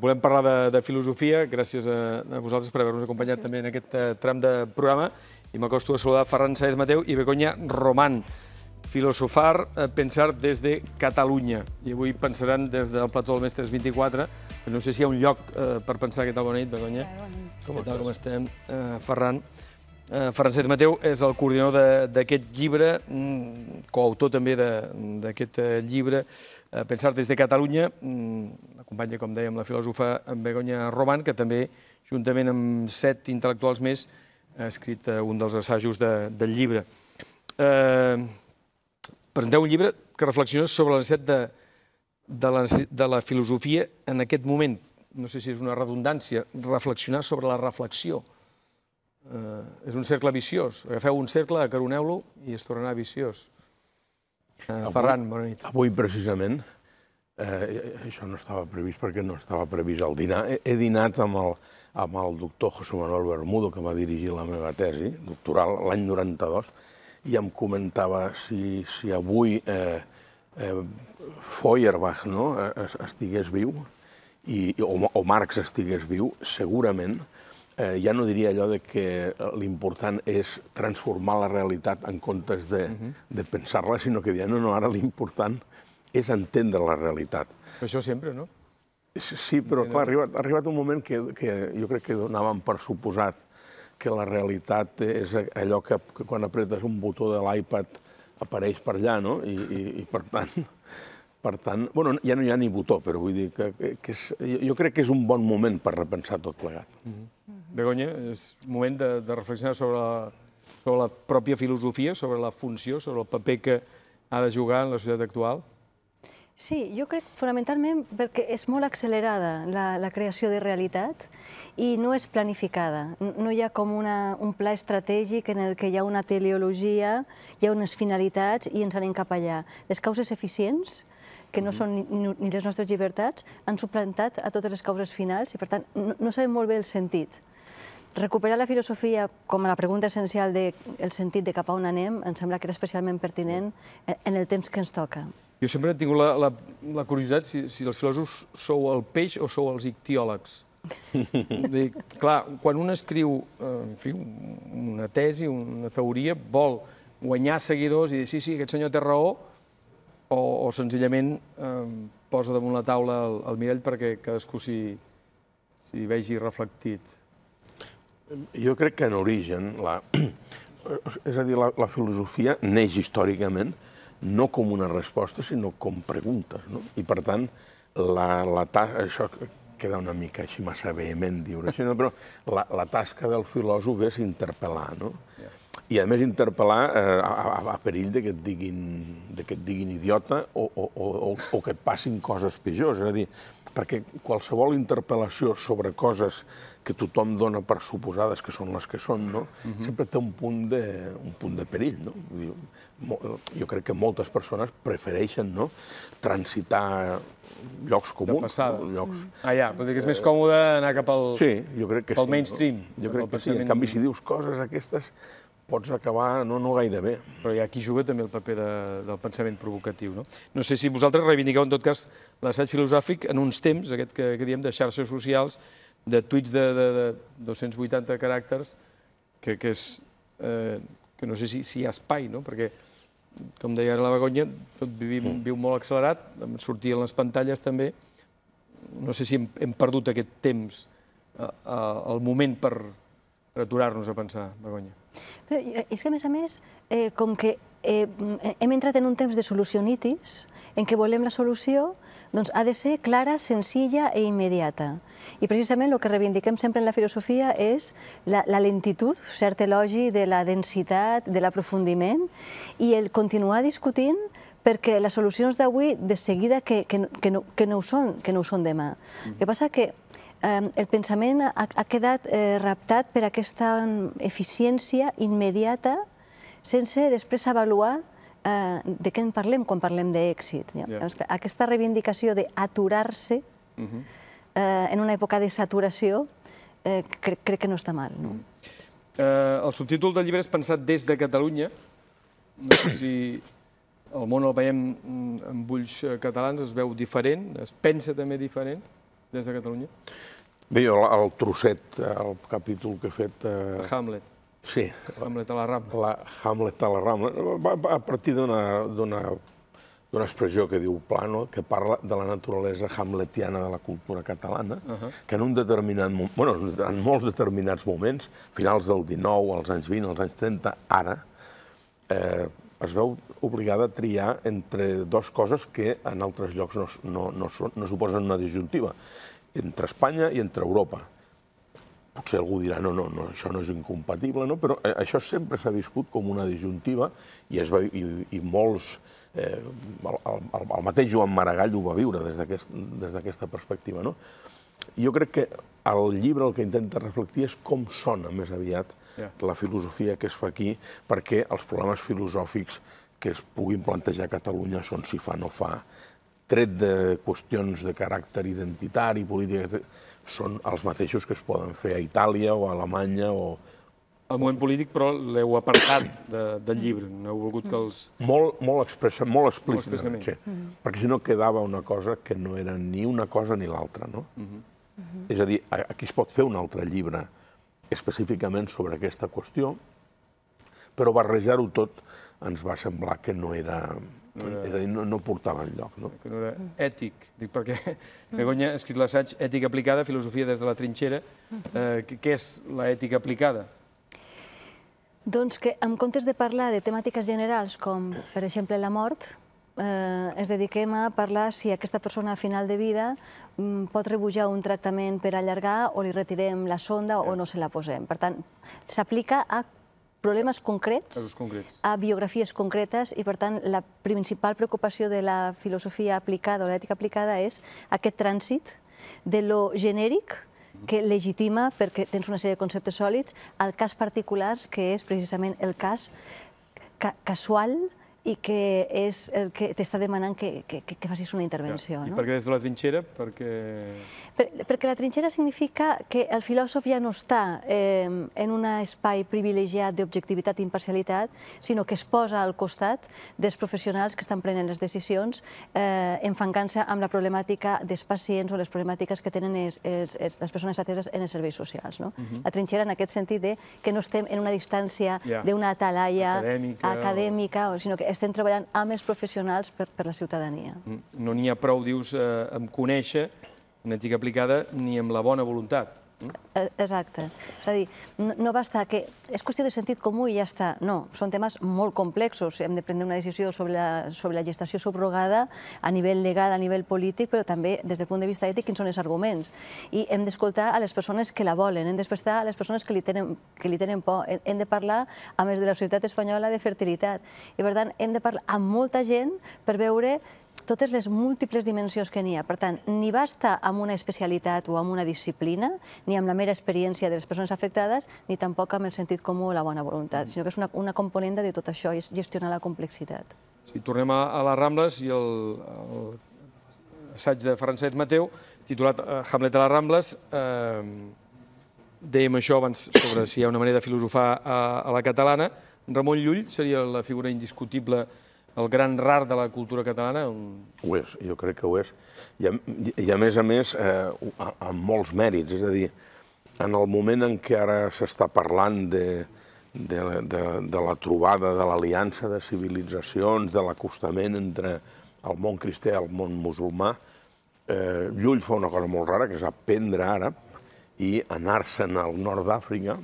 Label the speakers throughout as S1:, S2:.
S1: Volem parlar de, de filosofia, gràcies a, a vosaltres per haver-nos acompanyat gràcies. també en aquest eh, tram de programa, i m'acosto a saludar Ferran Saez Mateu i Begoña Román, filosofar, eh, pensar des de Catalunya. I avui pensaran des del plató del Mestres 24, que no sé si hi ha un lloc eh, per pensar. Què tal, bona nit, Begoña? bona nit. Com, tal, com estem? Eh, Ferran. Eh, Francesc Mateu és el coordinador d'aquest llibre, mm, coautor també d'aquest eh, llibre, eh, Pensar des de Catalunya, l'acompanya, mm, com dèiem, la filòsofa Begoña Roman, que també, juntament amb set intel·lectuals més, ha escrit un dels assajos de, del llibre. Eh, presenteu un llibre que reflexiona sobre la de, de, la, de la filosofia en aquest moment. No sé si és una redundància, reflexionar sobre la reflexió eh, és un cercle viciós. Agafeu un cercle, acaroneu-lo i es tornarà viciós. Eh, avui, Ferran, bona nit.
S2: Avui, precisament, eh, eh, això no estava previst perquè no estava previst el dinar. He, he dinat amb el, amb el doctor José Manuel Bermudo, que va dirigir la meva tesi doctoral l'any 92, i em comentava si, si avui eh, eh, Feuerbach no, estigués viu, i, o, o Marx estigués viu, segurament Eh, ja no diria allò de que eh, l'important és transformar la realitat en comptes de, mhm. de pensar-la, sinó que diria, no, no, ara l'important és entendre la realitat. això sempre, no? Sí, però ha arribat, ha arribat un moment que, que jo crec que donàvem per suposat que la realitat és allò que, quan apretes un botó de l'iPad apareix per allà, no? I, i, per tant... Per tant, bueno, ja no hi ha ni botó, però vull dir que, que és, jo crec que és un bon moment per repensar tot plegat.
S1: Mhm. Begoña, és moment de, de reflexionar sobre la, sobre la pròpia filosofia, sobre la funció, sobre el paper que ha de jugar en la societat actual?
S3: Sí, jo crec fonamentalment perquè és molt accelerada la, la creació de realitat i no és planificada. No hi ha com una, un pla estratègic en el que hi ha una teleologia, hi ha unes finalitats i ens anem cap allà. Les causes eficients, que no mm-hmm. són ni, ni les nostres llibertats, han suplantat a totes les causes finals i, per tant, no, no sabem molt bé el sentit. Recuperar la filosofia com a la pregunta essencial del sentit de cap a on anem em sembla que era especialment pertinent en el temps que ens toca.
S1: Jo sempre he tingut la, la, curiositat si, si els filòsofs sou el peix o sou els ictiòlegs. clar, quan un escriu eh, en fi, una tesi, una teoria, vol guanyar seguidors i dir, sí, sí, aquest senyor té raó, o, senzillament eh, posa damunt la taula el mirall perquè cadascú s'hi
S2: vegi reflectit. Jo crec que en origen, la, és a dir, la, la filosofia neix històricament no com una resposta, sinó com preguntes. No? I, per tant, la, la ta... això queda una mica així massa vehement, diure això, no? però la, la tasca del filòsof és interpel·lar. No? Yeah i a més interpel·lar eh, a, a, a perill de que et diguin, de que et diguin idiota o, o, o, o que et passin coses pitjors. És a dir, perquè qualsevol interpel·lació sobre coses que tothom dona per suposades que són les que són, no? Uh mhm. -huh. sempre té un punt de, un punt de perill. No? Dir, jo crec que moltes persones prefereixen no? transitar llocs comuns. Llocs... Mm. Ah, ja, vol dir que és eh, més còmode
S1: anar cap al, sí, jo crec que pel sí, mainstream. Jo crec que sí. En canvi, si dius coses aquestes pots acabar no, no gaire bé. Però hi ha qui juga també el paper de, del pensament provocatiu, no? No sé si vosaltres reivindiqueu, en tot cas, l'assaig filosòfic en uns temps, aquest que, que diem de xarxes socials, de tuits de, de, de 280 caràcters, que, que és... Eh, que no sé si, si hi ha espai, no? Perquè, com deia la Begonya, tot vivim, mm. viu molt accelerat, sortien les pantalles també. No sé si hem, hem perdut aquest temps, eh, eh, el moment per, per aturar-nos a pensar, Begonya
S3: que, eh, és que, a més a més, eh, com que eh, eh hem entrat en un temps de solucionitis, en què volem la solució, doncs ha de ser clara, senzilla i e immediata. I precisament el que reivindiquem sempre en la filosofia és la, la lentitud, cert elogi de la densitat, de l'aprofundiment, i el continuar discutint perquè les solucions d'avui de seguida que, que, que, no, que no ho són, que no ho són demà. El mm. que passa que el pensament ha, ha quedat eh, raptat per aquesta eficiència immediata sense després avaluar eh, de què en parlem quan parlem d'èxit. Ja? Yeah. Aquesta reivindicació d'aturar-se uh mhm. -huh. eh, en una època de saturació eh, crec, crec que no està mal. No? Mhm.
S1: Eh, el subtítol del llibre és pensat des de Catalunya. No sé si el món el veiem amb mm, ulls eh, catalans, es veu diferent, es pensa també diferent des de Catalunya?
S2: Bé, jo el trosset, el capítol que he fet... Eh... Hamlet. Sí. Hamlet a la Rambla. La Hamlet a la Rambla. Va a partir d'una d'una expressió que diu Plano, que parla de la naturalesa hamletiana de la cultura catalana, uh -huh. que en un determinat moment, bueno, en molts determinats moments, finals del 19, als anys 20, als anys 30, ara, eh, es veu obligada a triar entre dues coses que en altres llocs no, no, no, no suposen una disjuntiva, entre Espanya i entre Europa. Potser algú dirà, no, no, no això no és incompatible, no? però eh, això sempre s'ha viscut com una disjuntiva i, es va, i, i molts, eh, el, el, el mateix Joan Maragall ho va viure des d'aquesta perspectiva. No? Jo crec que el llibre el que intenta reflectir és com sona més aviat yeah. la filosofia que es fa aquí, perquè els problemes filosòfics que es puguin plantejar a Catalunya són si fa no fa, tret de qüestions de caràcter identitari, polítiques, són els mateixos que es poden fer a Itàlia o a Alemanya o... El moment polític, però l'heu apartat de, del llibre, no heu volgut que els... Molt, molt, expressa, molt explícitament, molt sí, mm -hmm. perquè si no quedava una cosa que no era ni una cosa ni l'altra, no? Mm -hmm. És a dir, aquí es pot fer un altre llibre específicament sobre aquesta qüestió, però barrejar-ho tot ens va semblar que no era... era... És a dir, no, portava enlloc. No? Que no era
S1: ètic, dic, perquè Begoña ha escrit l'assaig Ètica aplicada, filosofia des de la trinxera. Eh, què és l'ètica aplicada?
S3: Doncs que en comptes de parlar de temàtiques generals com, per exemple, la mort, eh, ens dediquem a parlar si aquesta persona a final de vida mm, pot rebutjar un tractament per allargar o li retirem la sonda o no se la posem. Per tant, s'aplica a problemes concrets, a biografies concretes, i per tant la principal preocupació de la filosofia aplicada o l'ètica aplicada és aquest trànsit de lo genèric que legitima, perquè tens una sèrie de conceptes sòlids, al cas particulars, que és precisament el cas ca casual, i que és el que t'està demanant que, que, que facis una intervenció. Ja. I no? per
S1: què des de la trinxera? Perquè...
S3: Per, perquè la trinxera significa que el filòsof ja no està eh, en un espai privilegiat d'objectivitat i imparcialitat, sinó que es posa al costat dels professionals que estan prenent les decisions eh, enfangant-se amb la problemàtica dels pacients o les problemàtiques que tenen es, es, es, les persones ateses en els serveis socials. No? Uh mhm. -huh. La trinxera en aquest sentit de que no estem en una distància ja. d'una atalaya acadèmica, acadèmica o... sinó que estem treballant amb els professionals per, per la ciutadania.
S1: Mm, no n'hi ha prou, dius, eh, amb conèixer en ètica aplicada ni amb la bona voluntat.
S3: Eh, exacte. És a dir, no, basta que... És qüestió de sentit comú i ja està. No, són temes molt complexos. Hem de prendre una decisió sobre la, sobre la gestació subrogada a nivell legal, a nivell polític, però també des del punt de vista ètic, quins són els arguments. I hem d'escoltar a les persones que la volen, hem d'escoltar a les persones que li, tenen, que li tenen por, hem de parlar, a més de la societat espanyola, de fertilitat. I, per tant, hem de parlar amb molta gent per veure totes les múltiples dimensions que n'hi ha. Per tant, ni basta amb una especialitat o amb una disciplina, ni amb la mera experiència de les persones afectades, ni tampoc amb el sentit comú o la bona voluntat, sinó que és una, una component de tot això, és gestionar la complexitat.
S1: Si tornem a, les Rambles i el, assaig de Francesc Mateu, titulat eh, Hamlet a les Rambles, eh, dèiem això abans sobre si hi ha una manera de filosofar a la catalana, Ramon Llull seria la figura indiscutible el gran rar de la cultura catalana? Ho
S2: és, jo crec que ho és. I a, i a més a més, eh, amb molts mèrits. És a dir, en el moment en què ara s'està parlant de, de, de, de la trobada, de l'aliança de civilitzacions, de l'acostament entre el món cristè i el món musulmà, eh, Llull fa una cosa molt rara, que és aprendre àrab i anar-se'n al nord d'Àfrica,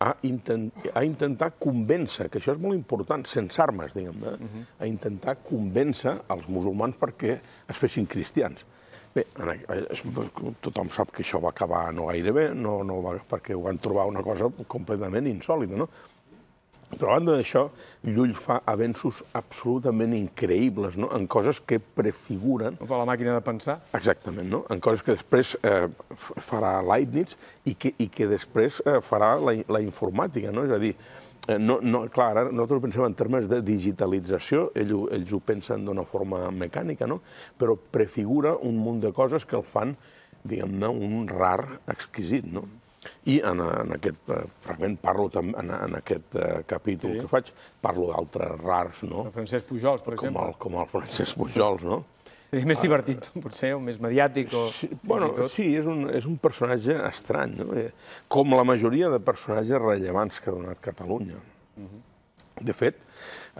S2: a, intent, a intentar convèncer, que això és molt important, sense armes, diguem-ne, uh mhm. -huh. a intentar convèncer els musulmans perquè es fessin cristians. Bé, tothom sap que això va acabar no gaire bé, no, no va, perquè ho van trobar una cosa completament insòlida, no? Però a banda d'això, Llull fa avenços absolutament increïbles no? en coses que prefiguren... Fa la màquina de pensar. Exactament, no? en coses que després eh, farà Leibniz i que, i que després eh, farà la, la informàtica. No? És a dir, eh, no, no, clar, ara nosaltres pensem en termes de digitalització, ells, ells ho pensen d'una forma mecànica, no? però prefigura un munt de coses que el fan diguem-ne, un rar exquisit, no? I en, en aquest eh, fragment parlo, en, en aquest eh, capítol sí. que faig, parlo d'altres rars, no? El Francesc Pujols, per com exemple. El, com el Francesc Pujols, no?
S1: Seria més ah, divertit, ah, potser, o més mediàtic, o... Sí, bueno,
S2: sí, és un, és un personatge estrany, no? com la majoria de personatges rellevants que ha donat Catalunya. Uh mhm. -huh. De fet,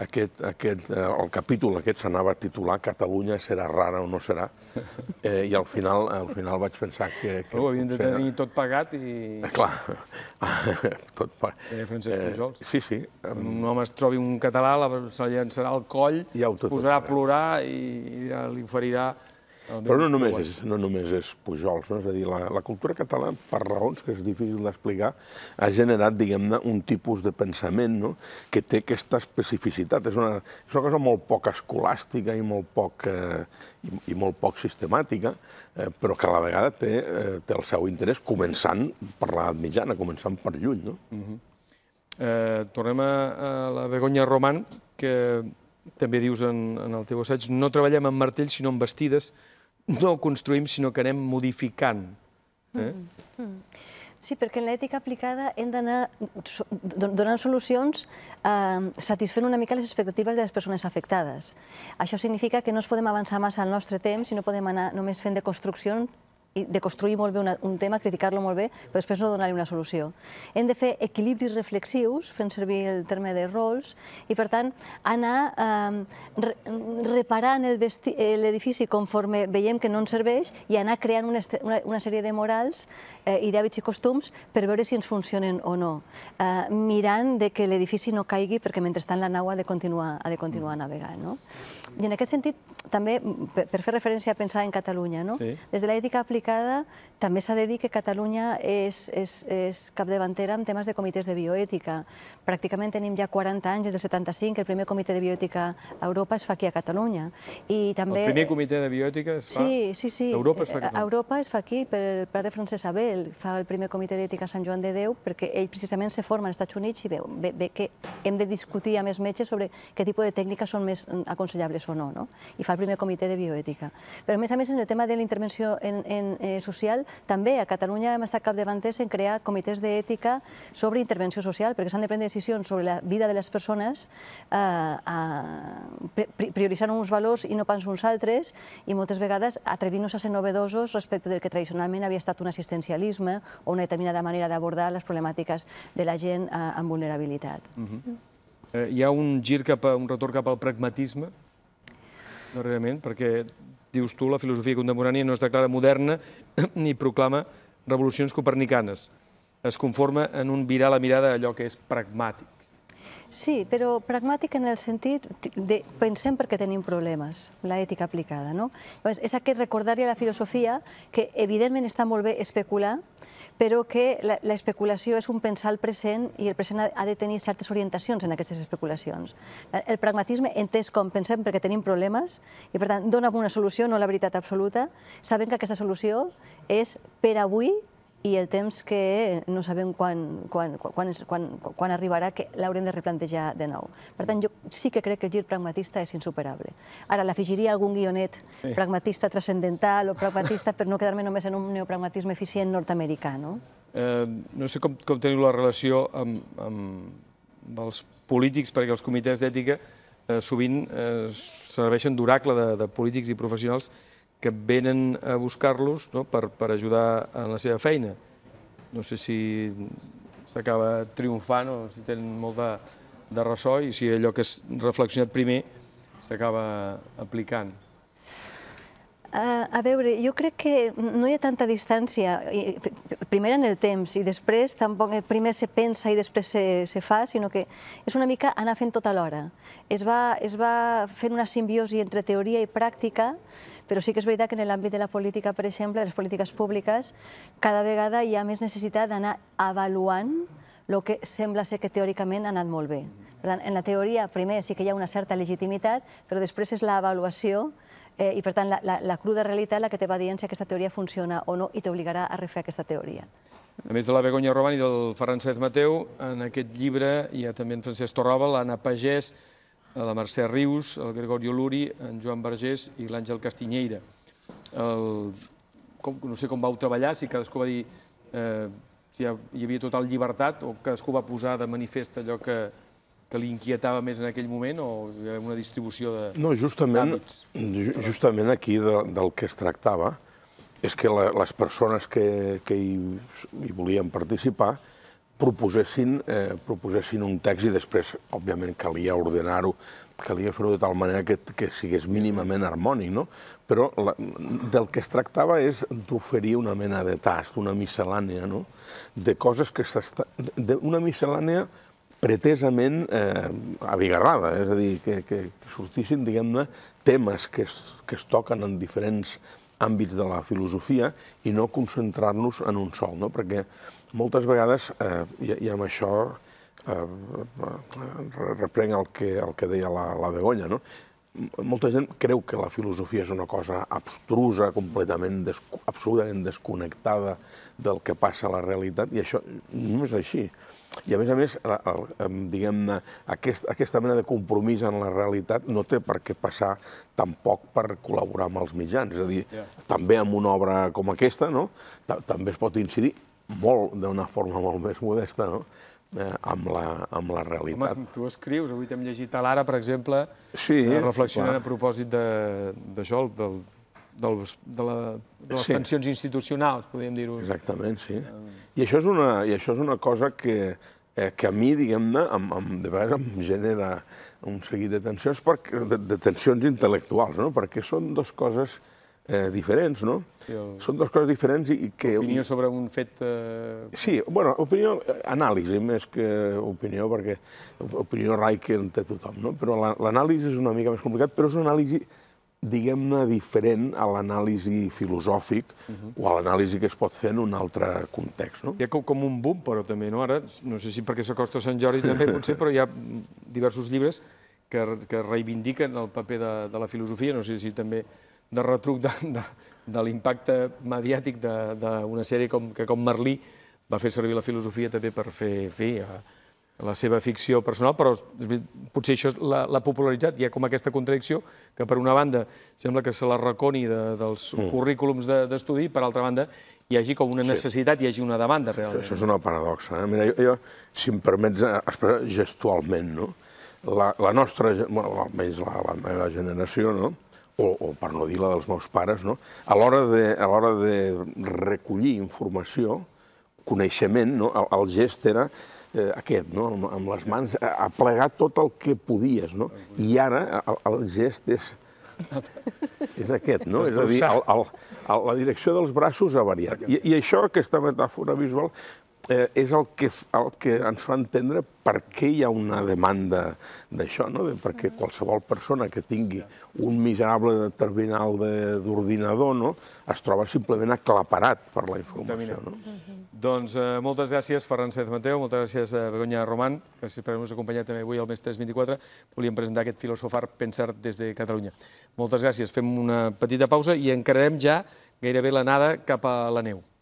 S2: aquest, aquest, eh, el capítol aquest s'anava a titular Catalunya serà rara o no serà, eh, i al final, al final vaig pensar que... que Ho oh, havien de tenir
S1: tot pagat i... Eh, clar,
S2: tot pagat. Eh, Francesc Pujols. Eh, sí, sí.
S1: Un home es trobi un català, la, se llançarà al coll, ja posarà a plorar i, i li oferirà però no només,
S2: és, no només és Pujols, no? és a dir, la, la cultura catalana, per raons que és difícil d'explicar, ha generat, diguem-ne, un tipus de pensament no? que té aquesta especificitat. És una, és una cosa molt poc escolàstica i molt poc, eh, i, i molt poc sistemàtica, eh, però que a la vegada té, eh, té el seu interès començant per l'edat mitjana, començant per lluny. No? Uh mhm. -huh.
S1: eh, tornem a, a la Begonya Roman, que també dius en, en el teu assaig, no treballem amb martells sinó amb vestides, no construïm, sinó que anem modificant. Eh? Mm-hmm.
S3: Mm-hmm. Sí, perquè en l'ètica aplicada hem d'anar donant solucions eh, satisfent una mica les expectatives de les persones afectades. Això significa que no es podem avançar massa al nostre temps, i no podem anar només fent de construccions de construir molt bé una, un tema, criticar-lo molt bé, però després no donar-li una solució. Hem de fer equilibris reflexius, fent servir el terme de rols, i per tant anar eh, re, reparant l'edifici conforme veiem que no ens serveix i anar creant una, una, una sèrie de morals eh, i d'hàbits i costums per veure si ens funcionen o no, eh, mirant de que l'edifici no caigui perquè mentrestant la nau ha de continuar, ha de continuar mm. navegant. No? I en aquest sentit, també, per, per fer referència a pensar en Catalunya, no? sí. des de l'ètica aplicada dedicada, també s'ha de dir que Catalunya és, és, és capdavantera en temes de comitès de bioètica. Pràcticament tenim ja 40 anys, des del 75, que el primer comitè de bioètica a Europa es fa aquí a Catalunya. I també... El primer
S1: comitè de bioètica es fa... Sí, sí, sí. A eh, Europa es fa aquí. A
S3: Europa es fa aquí, per el pare Francesc Abel, fa el primer comitè d'ètica a Sant Joan de Déu, perquè ell precisament se forma als Estats Units i veu, ve, ve que hem de discutir amb els metges sobre què tipus de tècniques són més aconsellables o no, no? I fa el primer comitè de bioètica. Però, a més a més, en el tema de la intervenció en, en moviment eh, social, també a Catalunya hem estat capdavanters en crear comitès d'ètica sobre intervenció social, perquè s'han de prendre decisions sobre la vida de les persones eh, prioritzant uns valors i no pas uns altres, i moltes vegades atrevint-nos a ser novedosos respecte del que tradicionalment havia estat un assistencialisme o una determinada manera d'abordar les problemàtiques de la gent eh, amb vulnerabilitat.
S1: Mm-hmm. eh, hi ha un gir cap a, un retorn cap al pragmatisme, realment, perquè dius tu, la filosofia contemporània no es declara moderna ni proclama revolucions copernicanes. Es conforma en un virar la mirada a allò que és pragmàtic.
S3: Sí, però pragmàtic en el sentit de pensem perquè tenim problemes, la ètica aplicada, no? Llavors, és aquest recordar hi a la filosofia que evidentment està molt bé especular, però que la, especulació és un pensar al present i el present ha, de tenir certes orientacions en aquestes especulacions. El pragmatisme entès com pensem perquè tenim problemes i, per tant, dona una solució, no la veritat absoluta, sabem que aquesta solució és per avui i el temps que no sabem quan, quan, quan, és, quan, quan arribarà, que l'haurem de replantejar de nou. Per tant, jo sí que crec que el gir pragmatista és insuperable. Ara, l'afegiria algun guionet sí. pragmatista transcendental o pragmatista per no quedar-me només en un neopragmatisme eficient nord-americà, no?
S1: Eh, no sé com, com teniu la relació amb, amb els polítics, perquè els comitès d'ètica eh, sovint eh, serveixen d'oracle de, de polítics i professionals que venen a buscar-los no? per, per ajudar en la seva feina. No sé si s'acaba triomfant o si tenen molt de, de ressò i si allò que és reflexionat primer s'acaba aplicant
S3: a veure, jo crec que no hi ha tanta distància, primer en el temps i després tampoc eh, primer se pensa i després se, se fa, sinó que és una mica anar fent tota l'hora. Es, va, es va fent una simbiosi entre teoria i pràctica, però sí que és veritat que en l'àmbit de la política, per exemple, de les polítiques públiques, cada vegada hi ha més necessitat d'anar avaluant el que sembla ser que teòricament ha anat molt bé. Per tant, en la teoria, primer sí que hi ha una certa legitimitat, però després és l'avaluació eh, i per tant la, la, la cruda realitat la que te va dient si aquesta teoria funciona o no i t'obligarà a refer aquesta teoria.
S1: A més de la Begoña Roman i del Ferran Sáenz Mateu, en aquest llibre hi ha també en Francesc Torroba, l'Anna Pagès, la Mercè Rius, el Gregorio Luri, en Joan Vergés i l'Àngel Castinyeira. El, com, no sé com vau treballar, si cadascú va dir eh, si hi havia total llibertat o cadascú va posar de manifest allò que, que li inquietava més en aquell moment o una distribució de No, justament,
S2: justament aquí de, del que es tractava és que la, les persones que, que hi, hi volien participar proposessin, eh, proposessin un text i després, òbviament, calia ordenar-ho, calia fer-ho de tal manera que, que sigués mínimament harmònic, no? Però la, del que es tractava és d'oferir una mena de tast, una miscel·lània, no? De coses que s'està... Una miscel·lània pretesament eh, abigarrada, és a dir, que, que sortissin, diguem-ne, temes que es, que es toquen en diferents àmbits de la filosofia i no concentrar-nos en un sol, no? perquè moltes vegades, eh, i, i amb això eh, eh reprenc el que, el que deia la, la Begoña, no? molta gent creu que la filosofia és una cosa abstrusa, completament, des, absolutament desconnectada del que passa a la realitat, i això no és així. I a més a més, diguem-ne, aquest, aquesta mena de compromís en la realitat no té per què passar tampoc per col·laborar amb els mitjans. És a dir, yeah. també amb una obra com aquesta, no? també es pot incidir molt, d'una forma molt més modesta, no? eh, amb, la, amb la realitat.
S1: Home, tu escrius, avui t'hem llegit a l'Ara, per exemple, sí, eh, reflexionant clar. a propòsit
S2: d'això, de, del, de, les sí. tensions institucionals, podríem dir-ho. Exactament, sí. Ah. I això és una, i això és una cosa que, eh, que a mi, diguem-ne, de vegades em genera un seguit de tensions, per, de, de tensions intel·lectuals, no? perquè són dues coses eh, diferents, no? Sí, el... Són dues coses diferents i, i que... Opinió sobre
S1: un fet... Eh...
S2: Sí, bueno, opinió, anàlisi més que opinió, perquè opinió rai que en té tothom, no? Però l'anàlisi és una mica més complicat, però és una anàlisi diguem-ne, diferent a l'anàlisi filosòfic uh mhm. -huh. o a l'anàlisi que es pot fer en un altre context.
S1: No? Hi ha com un boom, però també, no? Ara, no sé si perquè s'acosta a Sant Jordi també, potser, però hi ha diversos llibres que, que reivindiquen el paper de, de la filosofia, no sé si també de retruc de, de, de l'impacte mediàtic d'una sèrie com, que com Merlí va fer servir la filosofia també per fer, fer a, la seva ficció personal, però potser això l'ha popularitzat, hi ha com aquesta contradicció, que per una banda sembla que se la reconi de, dels mm. currículums d'estudi, de, per altra banda hi hagi com una necessitat, sí. hi hagi una demanda realment. Això,
S2: és una paradoxa. Eh? Mira, jo, jo, si em permets eh, expressar gestualment, no? la, la nostra, bueno, almenys la, la meva generació, no? o, o per no dir la dels meus pares, no? a l'hora de, a de recollir informació, coneixement, no? el, el gest era eh, aquest, no? amb, amb les mans, a, a plegar tot el que podies. No? I ara el, el gest és, és aquest, no? És a dir, el, el, el, la direcció dels braços ha variat. I, I això, aquesta metàfora visual, eh, és el que, el que ens fa entendre per què hi ha una demanda d'això, no? perquè qualsevol persona que tingui un miserable terminal d'ordinador no? es troba simplement aclaparat per la informació. No? Uh
S1: mhm. -huh. Doncs eh, moltes gràcies, Ferran Sáenz Mateu, moltes gràcies, a eh, Begoña Román, gràcies per haver-nos acompanyat també avui al Més 324. Volíem presentar aquest filosofar Pensar des de Catalunya. Moltes gràcies, fem una petita pausa i encararem ja gairebé l'anada cap a la neu.